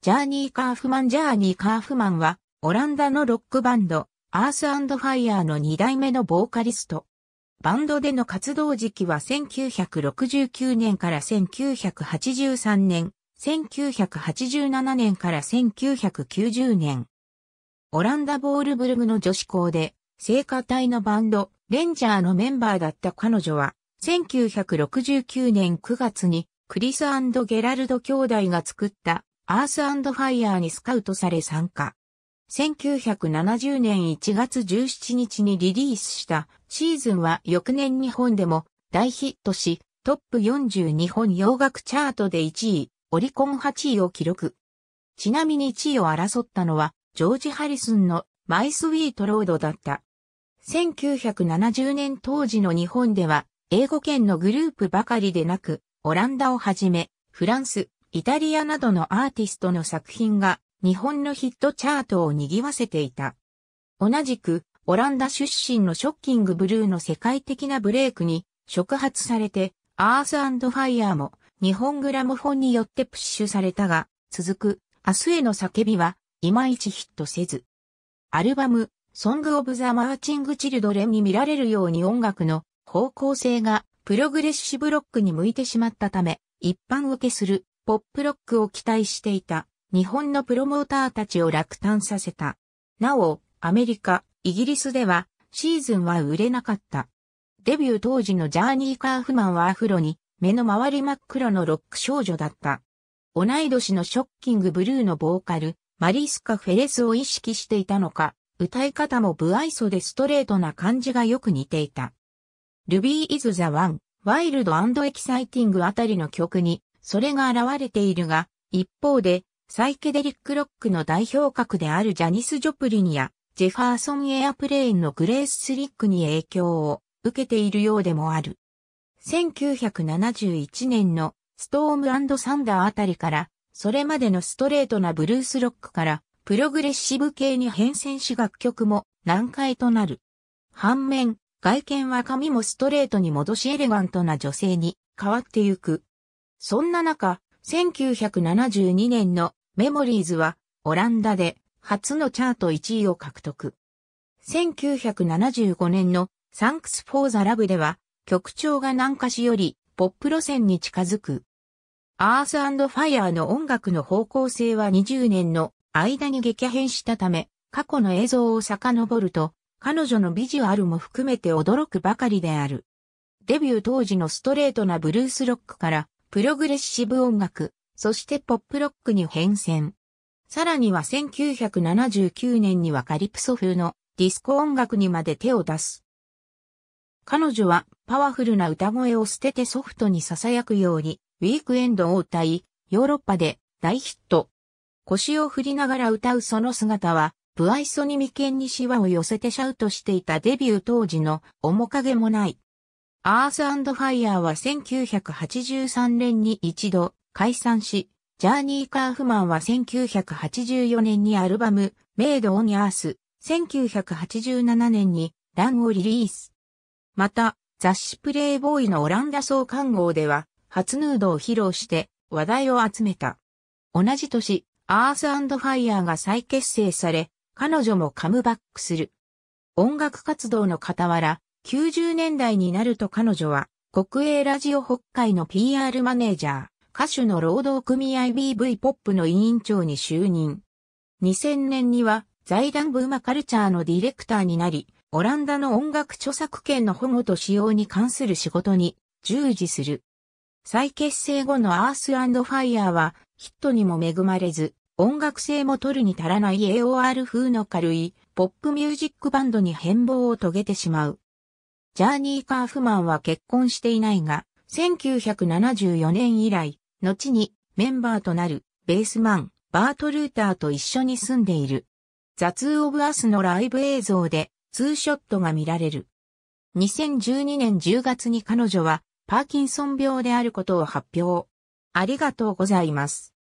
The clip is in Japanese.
ジャーニー・カーフマン・ジャーニー・カーフマンは、オランダのロックバンド、アースファイヤーの2代目のボーカリスト。バンドでの活動時期は1969年から1983年、1987年から1990年。オランダ・ボールブルグの女子校で、聖火隊のバンド、レンジャーのメンバーだった彼女は、1969年9月に、クリスゲラルド兄弟が作ったアースファイヤーにスカウトされ参加。1970年1月17日にリリースしたシーズンは翌年日本でも大ヒットし、トップ40日本洋楽チャートで1位、オリコン8位を記録。ちなみに1位を争ったのは、ジョージ・ハリスンのマイスウィートロードだった。1970年当時の日本では、英語圏のグループばかりでなく、オランダをはじめ、フランス、イタリアなどのアーティストの作品が日本のヒットチャートを賑わせていた。同じく、オランダ出身のショッキングブルーの世界的なブレイクに触発されて、アースファイヤーも日本グラモフォンによってプッシュされたが、続く明日への叫びはいまいちヒットせず。アルバム、ソング・オブ・ザ・マーチング・チルドレンに見られるように音楽の方向性がプログレッシブロックに向いてしまったため、一般受けするポップロックを期待していた日本のプロモーターたちを落胆させた。なお、アメリカ、イギリスではシーズンは売れなかった。デビュー当時のジャーニー・カーフマンはアフロに目の周り真っ黒のロック少女だった。同い年のショッキングブルーのボーカル、マリスカ・フェレスを意識していたのか、歌い方も不愛想でストレートな感じがよく似ていた。ルビー・イズ・ザ・ワン、ワイルドエキサイティングあたりの曲にそれが現れているが、一方で、サイケデリックロックの代表格であるジャニス・ジョプリンや、ジェファーソン・エアプレーンのグレース・スリックに影響を受けているようでもある。1971年のストームサンダーあたりから、それまでのストレートなブルースロックから、プログレッシブ系に変遷し楽曲も難解となる。反面、外見は髪もストレートに戻しエレガントな女性に変わってゆく。そんな中、1972年のメモリーズはオランダで初のチャート1位を獲得。1975年のサンクス・フォー・ザ・ラブでは曲調が南下しよりポップ路線に近づく。アースファイアーの音楽の方向性は20年の間に激変したため、過去の映像を遡ると、彼女のビジュアルも含めて驚くばかりである。デビュー当時のストレートなブルースロックから、プログレッシブ音楽、そしてポップロックに変遷。さらには1979年にはカリプソ風のディスコ音楽にまで手を出す。彼女はパワフルな歌声を捨ててソフトに囁くようにウィークエンドを歌い、ヨーロッパで大ヒット。腰を振りながら歌うその姿は、不愛想に眉間にシワを寄せてシャウトしていたデビュー当時の面影もない。アースファイヤーは1983年に一度解散し、ジャーニー・カーフマンは1984年にアルバム、メイド・オン・アース、1987年に、ランをリリース。また、雑誌プレイボーイのオランダ総刊号では、初ヌードを披露して話題を集めた。同じ年、アースファイヤーが再結成され、彼女もカムバックする。音楽活動の傍ら、90年代になると彼女は、国営ラジオ北海の PR マネージャー、歌手の労働組合 BV ポップの委員長に就任。2000年には、財団ブーマカルチャーのディレクターになり、オランダの音楽著作権の保護と使用に関する仕事に従事する。再結成後のアースファイヤーはヒットにも恵まれず、音楽性も取るに足らない AOR 風の軽いポップミュージックバンドに変貌を遂げてしまう。ジャーニー・カーフマンは結婚していないが、1974年以来、後にメンバーとなるベースマン、バート・ルーターと一緒に住んでいる。ザ・ツー・オブ・アスのライブ映像でツーショットが見られる。2012年10月に彼女はパーキンソン病であることを発表。ありがとうございます。